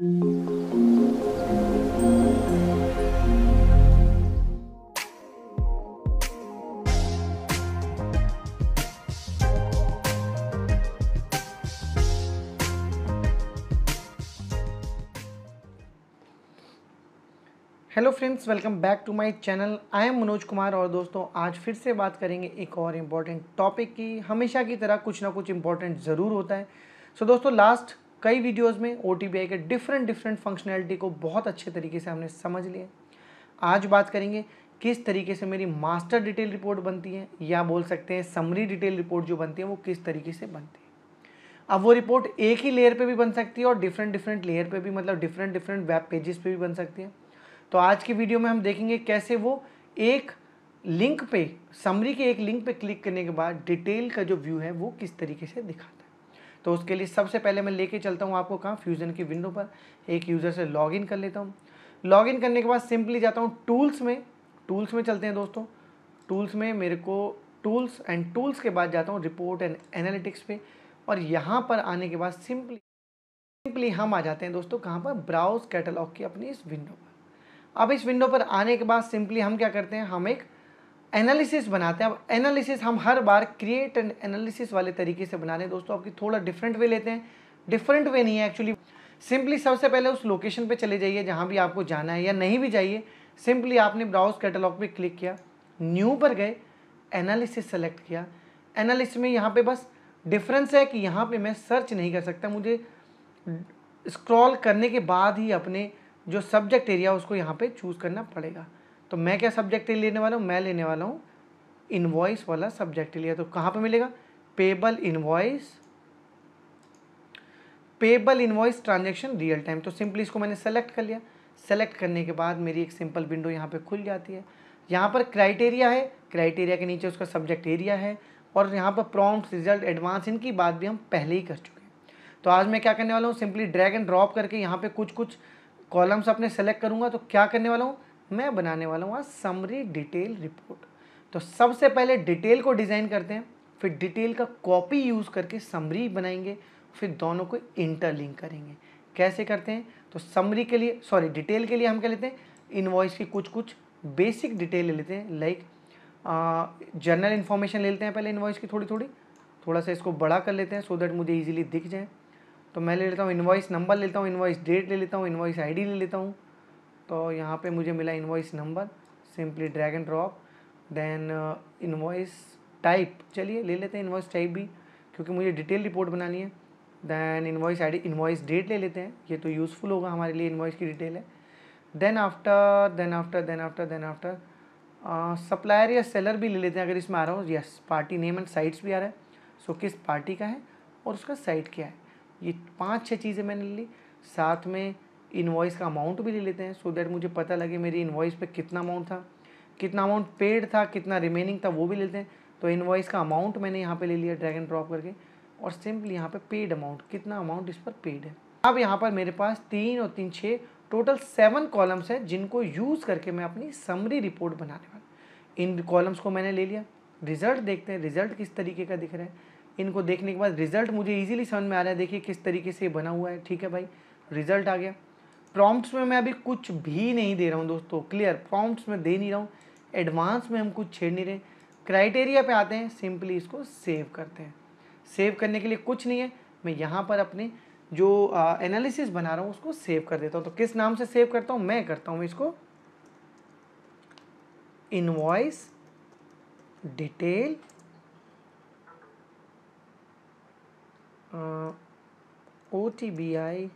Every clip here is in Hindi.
hello friends welcome back to my channel I am Manoj Kumar और दोस्तों आज फिर से बात करेंगे एक और इम्पॉर्टेंट टॉपिक की हमेशा की तरह कुछ ना कुछ इम्पॉर्टेंट ज़रूर होता है सो so, दोस्तों लास्ट कई वीडियोस में ओ के डिफरेंट डिफरेंट फंक्शनैलिटी को बहुत अच्छे तरीके से हमने समझ लिया आज बात करेंगे किस तरीके से मेरी मास्टर डिटेल रिपोर्ट बनती है या बोल सकते हैं समरी डिटेल रिपोर्ट जो बनती है वो किस तरीके से बनती है अब वो रिपोर्ट एक ही लेयर पे भी बन सकती है और डिफरेंट डिफरेंट लेयर पे भी मतलब डिफरेंट डिफरेंट वेब पेजेस पे भी बन सकती है तो आज की वीडियो में हम देखेंगे कैसे वो एक लिंक पे समरी के एक लिंक पे क्लिक करने के बाद डिटेल का जो व्यू है वो किस तरीके से दिखाता है तो उसके लिए सबसे पहले मैं लेके चलता हूँ आपको कहाँ फ्यूजन की विंडो पर एक यूज़र से लॉगिन कर लेता हूँ लॉगिन करने के बाद सिंपली जाता हूँ टूल्स में टूल्स में चलते हैं दोस्तों टूल्स में मेरे को टूल्स एंड टूल्स के बाद जाता हूँ रिपोर्ट एंड एनालिटिक्स पे और यहाँ पर आने के बाद सिंपली सिंपली हम आ जाते हैं दोस्तों कहाँ पर ब्राउज कैटलॉग की अपनी इस विंडो पर अब इस विंडो पर आने के बाद सिंपली हम क्या करते हैं हम एक एनालिसिस बनाते हैं अब एनालिसिस हम हर बार क्रिएट एंड एनालिसिस वाले तरीके से बना रहे हैं दोस्तों आपकी थोड़ा डिफरेंट वे लेते हैं डिफरेंट वे नहीं है एक्चुअली सिंपली सबसे पहले उस लोकेशन पे चले जाइए जहाँ भी आपको जाना है या नहीं भी जाइए सिंपली आपने ब्राउज कैटलॉग पे क्लिक किया न्यू पर गए एनालिसिस सेलेक्ट किया एनालिसिस में यहाँ पे बस डिफरेंस है कि यहाँ पे मैं सर्च नहीं कर सकता मुझे स्क्रॉल करने के बाद ही अपने जो सब्जेक्ट एरिया उसको यहाँ पे चूज़ करना पड़ेगा तो मैं क्या सब्जेक्ट लेने वाला हूँ मैं लेने वाला हूँ इन्वॉइस वाला सब्जेक्ट लिया तो कहाँ पे मिलेगा payable invoice payable invoice transaction real time तो सिंपली इसको मैंने सेलेक्ट कर लिया सेलेक्ट करने के बाद मेरी एक सिंपल विंडो यहाँ पे खुल जाती है यहाँ पर क्राइटेरिया है क्राइटेरिया के नीचे उसका सब्जेक्ट एरिया है और यहाँ पर प्रॉम्प्ट रिजल्ट एडवांस इनकी बात भी हम पहले ही कर चुके हैं तो आज मैं क्या करने वाला हूँ सिंपली ड्रैग एंड ड्रॉप करके यहाँ पे कुछ कुछ कॉलम्स अपने सेलेक्ट करूँगा तो क्या करने वाला हूँ मैं बनाने वाला हूँ आज समरी डिटेल रिपोर्ट तो सबसे पहले डिटेल को डिज़ाइन करते हैं फिर डिटेल का कॉपी यूज़ करके समरी बनाएंगे फिर दोनों को इंटरलिंक करेंगे कैसे करते हैं तो समरी के लिए सॉरी डिटेल के लिए हम क्या लेते हैं इनवॉइस की कुछ कुछ बेसिक डिटेल ले लेते हैं लाइक जनरल इन्फॉर्मेशन ले लेते हैं पहले इन्वॉइस की थोड़ी थोड़ी थोड़ा सा इसको बड़ा कर लेते हैं सो दैट मुझे ईजिली दिख जाए तो मैं ले लेता हूँ इन्वॉइस नंबर लेता हूँ इन्वॉइस डेट ले लेता हूँ इन्वॉइस आई ले लेता हूँ तो यहाँ पे मुझे मिला invoice number simply drag and drop then invoice type चलिए ले लेते हैं इन्वाइस टाइप भी क्योंकि मुझे डिटेल रिपोर्ट बनानी है then invoice ID invoice date ले लेते हैं ये तो यूज़फुल होगा हमारे लिए इन्वाइस की डिटेल है then after then after then after then after supplier या सेलर भी ले लेते हैं अगर इसमें आ रहा हूँ yes party name and sites भी आ रहा है सो so, किस पार्टी का है और उसका साइट क्या है ये पांच छह चीज़ें मैंने ली साथ में इन्वॉइस का अमाउंट भी ले लेते हैं सो so दैट मुझे पता लगे मेरी इन्वॉइस पे कितना अमाउंट था कितना अमाउंट पेड था कितना रिमेनिंग था वो भी लेते हैं तो इन्वॉइस का अमाउंट मैंने यहाँ पे ले लिया ड्रैग एंड ड्रॉप करके और सिंपली यहाँ पे पेड अमाउंट कितना अमाउंट इस पर पेड है अब यहाँ पर मेरे पास तीन और तीन छः टोटल सेवन कॉलम्स हैं जिनको यूज़ करके मैं अपनी समरी रिपोर्ट बनाने वाला इन कॉलम्स को मैंने ले लिया रिजल्ट देखते हैं रिजल्ट किस तरीके का दिख रहा है इनको देखने के बाद रिजल्ट मुझे इजीली समझ में आ रहा है देखिए किस तरीके से बना हुआ है ठीक है भाई रिजल्ट आ गया प्रॉम्प्ट्स में मैं अभी कुछ भी नहीं दे रहा हूँ दोस्तों क्लियर प्रॉम्प्ट्स में दे नहीं रहा हूँ एडवांस में हम कुछ छेड़ नहीं रहे क्राइटेरिया पे आते हैं सिंपली इसको सेव करते हैं सेव करने के लिए कुछ नहीं है मैं यहाँ पर अपने जो एनालिसिस बना रहा हूँ उसको सेव कर देता हूँ तो किस नाम से सेव करता हूँ मैं करता हूँ इसको invoice detail O T B I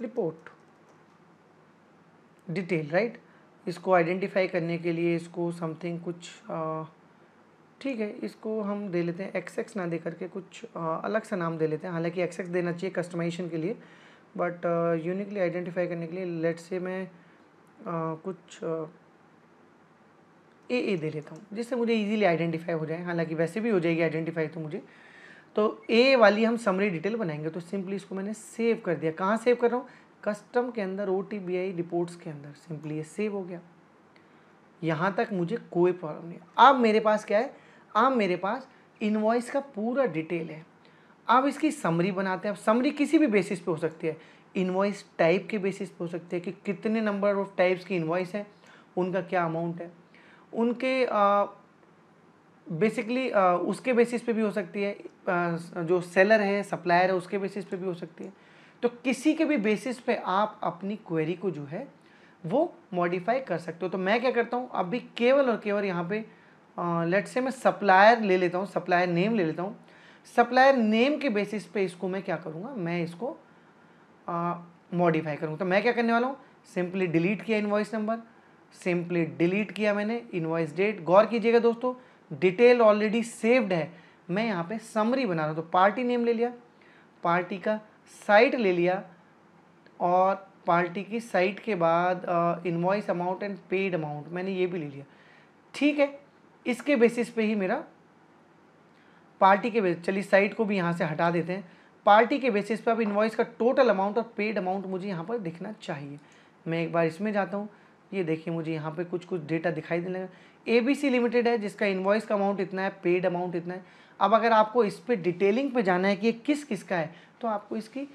report detail right इसको आइडेंटिफाई करने के लिए इसको समथिंग कुछ ठीक है इसको हम दे लेते हैं एक्स एक्स ना दे करके कुछ आ, अलग सा नाम दे लेते हैं हालांकि एक्स एक्स देना चाहिए कस्टमाइजेशन के लिए बट यूनिकली आइडेंटिफाई करने के लिए लेट से मैं आ, कुछ ए ए दे लेता हूँ जिससे मुझे इजीली आइडेंटिफाई हो जाए हालांकि वैसे भी हो जाएगी आइडेंटिफाई तो मुझे तो ए वाली हम समरी डिटेल बनाएंगे तो सिंपली इसको मैंने सेव कर दिया कहाँ सेव कर रहा हूँ कस्टम के अंदर ओ रिपोर्ट्स के अंदर सिंपली ये सेव हो गया यहाँ तक मुझे कोई प्रॉब्लम नहीं अब मेरे पास क्या है अब मेरे पास इनवॉइस का पूरा डिटेल है अब इसकी समरी बनाते हैं अब समरी किसी भी बेसिस पे हो सकती है इनवॉइस टाइप के बेसिस पे हो सकती है कि कितने नंबर ऑफ टाइप्स की इन्वाइस है उनका क्या अमाउंट है उनके आ, बेसिकली आ, उसके बेसिस पे भी हो सकती है आ, जो सेलर है सप्लायर है उसके बेसिस पे भी हो सकती है तो किसी के भी बेसिस पे आप अपनी क्वेरी को जो है वो मॉडिफाई कर सकते हो तो मैं क्या करता हूँ अभी केवल और केवल यहाँ पे लेट से मैं सप्लायर ले लेता हूँ सप्लायर नेम ले लेता हूँ सप्लायर नेम के बेसिस पे इसको मैं क्या करूँगा मैं इसको मॉडिफाई करूँगा तो मैं क्या करने वाला हूँ सिंपली डिलीट किया इन्वाइस नंबर सिंपली डिलीट किया मैंने इन्वाइस डेट गौर कीजिएगा दोस्तों डिटेल ऑलरेडी सेव्ड है मैं यहाँ पे समरी बना रहा हूँ तो पार्टी नेम ले लिया पार्टी का साइट ले लिया और पार्टी की साइट के बाद invoice amount and paid amount मैंने ये भी ले लिया ठीक है इसके बेसिस पे ही मेरा पार्टी के बेस चलिए साइट को भी यहाँ से हटा देते हैं पार्टी के बेसिस पे अब इन्वाइस का टोटल अमाउंट और पेड अमाउंट मुझे यहाँ पर दिखना चाहिए मैं एक बार इसमें जाता हूँ ये देखिए मुझे यहाँ पे कुछ कुछ डेटा दिखाई देने का ए बी सी लिमिटेड है जिसका इन्वॉइस का अमाउंट इतना है पेड अमाउंट इतना है अब अगर आपको इस पर डिटेलिंग पे जाना है कि ये किस किस का है तो आपको इसकी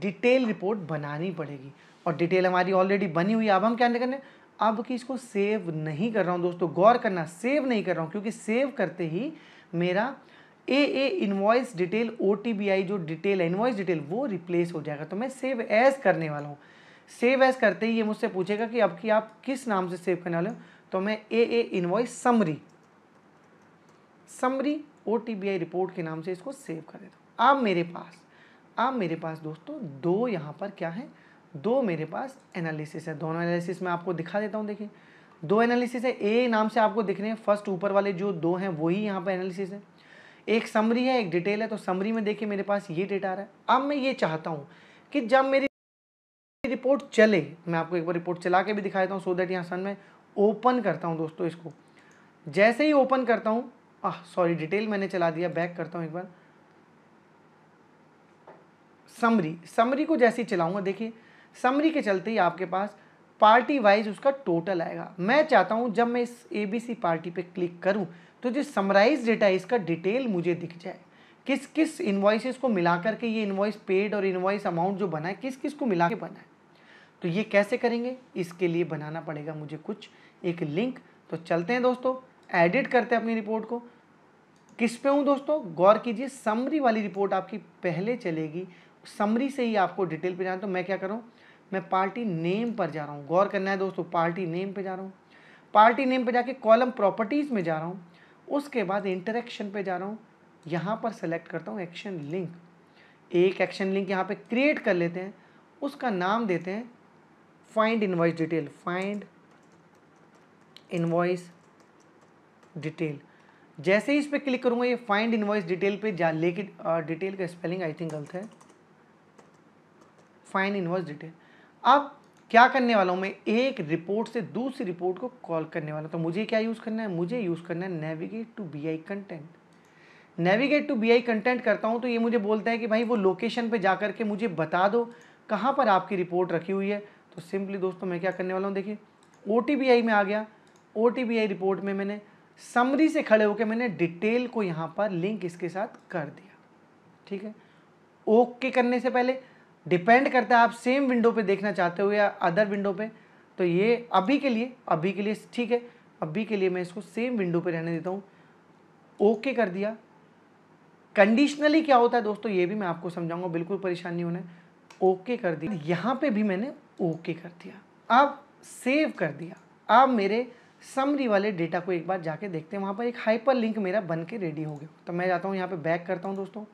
डिटेल रिपोर्ट बनानी पड़ेगी और डिटेल हमारी ऑलरेडी बनी हुई है अब हम क्या करने अब कि इसको सेव नहीं कर रहा हूँ दोस्तों गौर करना सेव नहीं कर रहा हूँ क्योंकि सेव करते ही मेरा ए ए इन्वॉइस डिटेल ओ जो डिटेल है इन्वॉइस डिटेल वो रिप्लेस हो जाएगा तो मैं सेव एज करने वाला हूँ सेव एज करते ही ये मुझसे पूछेगा कि अब कि आप किस नाम से सेव करने वाले हो तो मैं a a invoice summary summary O report के नाम से इसको सेव कर देता हूँ अब मेरे पास अब मेरे पास दोस्तों दो यहाँ पर क्या है दो मेरे पास एनालिसिस है दोनों एनालिसिस मैं आपको दिखा देता हूँ देखिए दो एनालिसिस है ए नाम से आपको दिख रहे हैं फर्स्ट ऊपर वाले जो दो हैं वही यहाँ पर एनालिसिस है एक समरी है एक डिटेल है तो समरी में देखिए मेरे पास ये डेटा आ रहा है अब मैं ये चाहता हूँ कि जब मेरी रिपोर्ट चले मैं आपको एक बार रिपोर्ट चला के भी दिखा देता हूँ सो देट यहाँ सन में ओपन करता हूँ दोस्तों इसको जैसे ही ओपन करता हूँ आह सॉरी डिटेल मैंने चला दिया बैक करता हूँ एक बार समरी समरी को जैसे ही चलाऊंगा देखिए समरी के चलते ही आपके पास पार्टी वाइज उसका टोटल आएगा मैं चाहता हूँ जब मैं इस ए बी सी पार्टी पर क्लिक करूँ तो जो समराइज डेटा है इसका डिटेल मुझे दिख जाए किस किस इन्वॉइसेस को मिला करके ये इन्वाइस पेड और इन्वाइस अमाउंट जो बना है किस किस को मिला के बना है तो ये कैसे करेंगे इसके लिए बनाना पड़ेगा मुझे कुछ एक लिंक तो चलते हैं दोस्तों एडिट करते हैं अपनी रिपोर्ट को किस पे हूँ दोस्तों गौर कीजिए समरी वाली रिपोर्ट आपकी पहले चलेगी समरी से ही आपको डिटेल पे जाना तो मैं क्या करूँ मैं पार्टी नेम पर जा रहा हूँ गौर करना है दोस्तों पार्टी नेम पर जा रहा हूँ पार्टी नेम पर जाके कॉलम प्रॉपर्टीज़ में जा रहा हूँ उसके बाद इंटरेक्शन पे जा रहा हूँ यहाँ पर सेलेक्ट करता हूँ एक्शन लिंक एक एक्शन लिंक यहाँ पे क्रिएट कर लेते हैं उसका नाम देते हैं find invoice detail find invoice detail जैसे ही इस पर क्लिक करूंगा ये फाइंड इनवॉइस डिटेल पे जा लेकिन डिटेल का स्पेलिंग आई थिंक गलत है फाइंड इनवॉइस डिटेल अब क्या करने वाला हूँ मैं एक रिपोर्ट से दूसरी रिपोर्ट को कॉल करने वाला तो मुझे क्या यूज़ करना है मुझे यूज़ करना है navigate to B I content navigate to B I content करता हूँ तो ये मुझे बोलता है कि भाई वो लोकेशन पे जा करके मुझे बता दो कहाँ पर आपकी रिपोर्ट रखी हुई है तो सिंपली दोस्तों मैं क्या करने वाला हूँ देखिए ओ में आ गया ओ रिपोर्ट में मैंने समरी से खड़े होकर मैंने डिटेल को यहाँ पर लिंक इसके साथ कर दिया ठीक है ओके करने से पहले डिपेंड करता है आप सेम विंडो पे देखना चाहते हो या अदर विंडो पे तो ये अभी के लिए अभी के लिए ठीक है अभी के लिए मैं इसको सेम विंडो पे रहने देता हूँ ओके कर दिया कंडीशनली क्या होता है दोस्तों ये भी मैं आपको समझाऊंगा बिल्कुल परेशानी होना है ओके कर दिया यहाँ पे भी मैंने ओके कर दिया अब सेव कर दिया अब मेरे समरी वाले डेटा को एक बार जाके देखते हैं वहाँ पर एक हाइपर लिंक मेरा बन के रेडी हो गया तो मैं जाता हूँ यहाँ पे बैक करता हूँ दोस्तों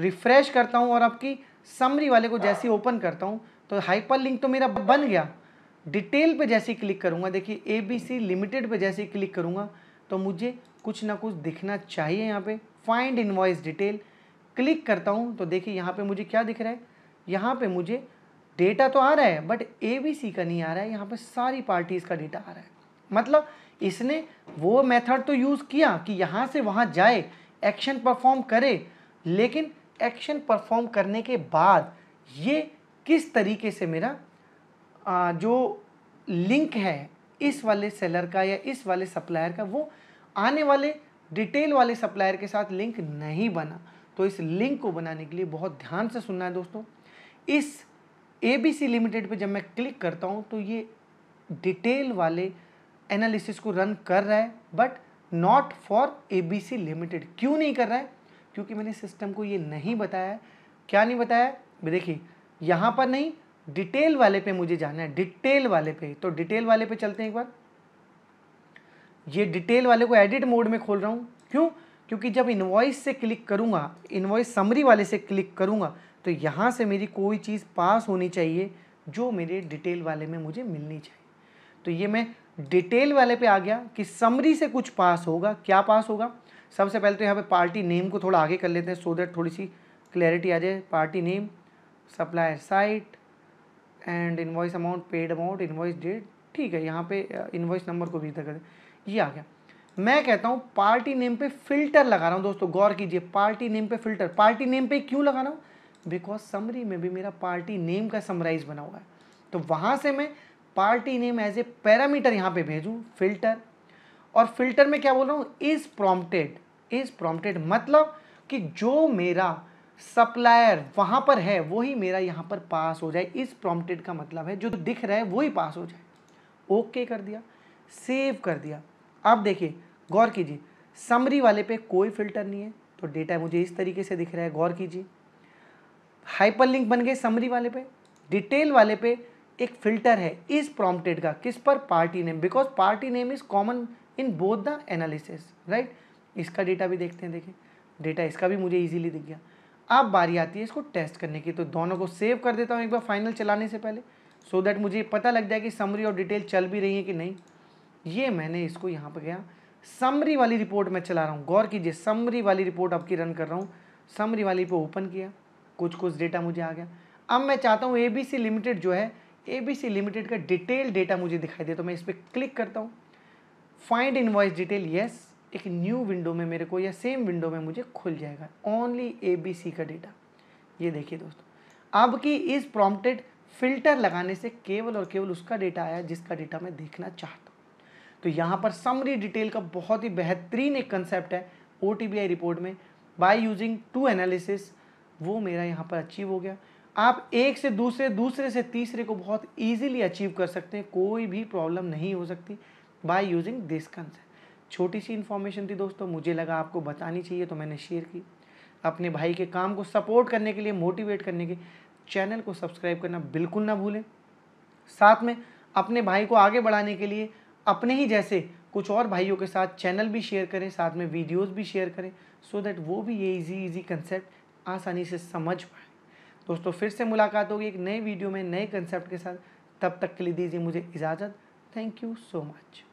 रिफ्रेश करता हूँ और आपकी समरी वाले को जैसे ओपन करता हूँ तो हाइपर लिंक तो मेरा बन गया डिटेल पे जैसे क्लिक करूँगा देखिए ए बी सी लिमिटेड पर जैसे क्लिक करूँगा तो मुझे कुछ ना कुछ दिखना चाहिए यहाँ पर फाइंड इनवॉइस डिटेल क्लिक करता हूँ तो देखिए यहाँ पर मुझे क्या दिख रहा है यहाँ पर मुझे डेटा तो आ रहा है बट ए बी सी का नहीं आ रहा है यहाँ पर सारी पार्टीज़ का डेटा आ रहा है मतलब इसने वो मेथड तो यूज़ किया कि यहाँ से वहाँ जाए एक्शन परफॉर्म करे लेकिन एक्शन परफॉर्म करने के बाद ये किस तरीके से मेरा आ, जो लिंक है इस वाले सेलर का या इस वाले सप्लायर का वो आने वाले डिटेल वाले सप्लायर के साथ लिंक नहीं बना तो इस लिंक को बनाने के लिए बहुत ध्यान से सुनना है दोस्तों इस एबीसी लिमिटेड पे जब मैं क्लिक करता हूँ तो ये डिटेल वाले एनालिसिस को रन कर रहा है but not for ABC limited क्यों नहीं कर रहा है क्योंकि मैंने सिस्टम को ये नहीं बताया क्या नहीं बताया देखिए यहाँ पर नहीं डिटेल वाले पे मुझे जाना है डिटेल वाले पे तो डिटेल वाले पे चलते हैं एक बार ये डिटेल वाले को एडिट मोड में खोल रहा हूँ क्यों क्योंकि जब इन्वॉइस से क्लिक करूँगा इन्वॉइस समरी वाले से क्लिक करूँगा तो यहाँ से मेरी कोई चीज़ पास होनी चाहिए जो मेरे डिटेल वाले में मुझे मिलनी चाहिए तो ये मैं डिटेल वाले पे आ गया कि समरी से कुछ पास होगा क्या पास होगा सबसे पहले तो यहाँ पे पार्टी नेम को थोड़ा आगे कर लेते हैं सो देट थोड़ी सी क्लैरिटी आ जाए party name supplier site and invoice amount paid amount invoice date ठीक है यहाँ पे इन्वाइस नंबर को भी कर ये आ गया मैं कहता हूँ पार्टी नेम पे फिल्टर लगा रहा हूँ दोस्तों गौर कीजिए पार्टी नेम पे फिल्टर पार्टी नेम पे क्यों लगा रहा हूँ बिकॉज समरी में भी मेरा पार्टी नेम का समराइज बना हुआ है तो वहाँ से मैं party name as a parameter यहाँ पे भेजूँ फिल्टर और फिल्टर में क्या बोल रहा हूँ इज़ प्रॉम्प्टेड इज़ प्रोमटेड मतलब कि जो मेरा सप्लायर वहाँ पर है वही मेरा यहाँ पर पास हो जाए इस प्रोमटेड का मतलब है जो दिख रहा है वही पास हो जाए ओके कर दिया सेव कर दिया अब देखिए गौर कीजिए समरी वाले पे कोई फिल्टर नहीं है तो डेटा मुझे इस तरीके से दिख रहा है गौर कीजिए हाइपरलिंक बन गए समरी वाले पे डिटेल वाले पे एक फिल्टर है इस प्रॉम्प्टेड का किस पर party name because party name is common in both the analysis right इसका डेटा भी देखते हैं देखें डेटा इसका भी मुझे ईजिली दिख गया अब बारी आती है इसको टेस्ट करने की तो दोनों को सेव कर देता हूँ एक बार फाइनल चलाने से पहले सो so दैट मुझे पता लग जाए कि समरी और डिटेल चल भी रही है कि नहीं ये मैंने इसको यहाँ पर गया समरी वाली रिपोर्ट मैं चला रहा हूँ गौर कीजिए समरी वाली रिपोर्ट आपकी रन कर रहा हूँ समरी वाली पे ओपन किया कुछ कुछ डेटा मुझे आ गया अब मैं चाहता हूँ ए लिमिटेड जो है ए लिमिटेड का डिटेल डेटा मुझे दिखाई दे तो मैं इस पर क्लिक करता हूँ फाइंड इनवॉइस डिटेल येस एक न्यू विंडो में मेरे को या सेम विंडो में मुझे खुल जाएगा ओनली ए का डेटा ये देखिए दोस्तों अब की इस प्रॉम्प्टेड फिल्टर लगाने से केवल और केवल उसका डेटा आया जिसका डेटा मैं देखना चाहता हूँ तो यहाँ पर समरी डिटेल का बहुत ही बेहतरीन एक कंसेप्ट है ओ रिपोर्ट में बाई यूजिंग टू एनालिसिस वो मेरा यहाँ पर अचीव हो गया आप एक से दूसरे दूसरे से तीसरे को बहुत ईजिली अचीव कर सकते हैं कोई भी प्रॉब्लम नहीं हो सकती बाय यूजिंग दिस कंसेप्ट छोटी सी इन्फॉर्मेशन थी दोस्तों मुझे लगा आपको बतानी चाहिए तो मैंने शेयर की अपने भाई के काम को सपोर्ट करने के लिए मोटिवेट करने के चैनल को सब्सक्राइब करना बिल्कुल ना भूलें साथ में अपने भाई को आगे बढ़ाने के लिए अपने ही जैसे कुछ और भाइयों के साथ चैनल भी शेयर करें साथ में वीडियोस भी शेयर करें सो so दैट वो भी ये इजी इजी कंसेप्ट आसानी से समझ पाए दोस्तों फिर से मुलाकात होगी एक नए वीडियो में नए कंसेप्ट के साथ तब तक के लिए दीजिए मुझे इजाज़त थैंक यू सो मच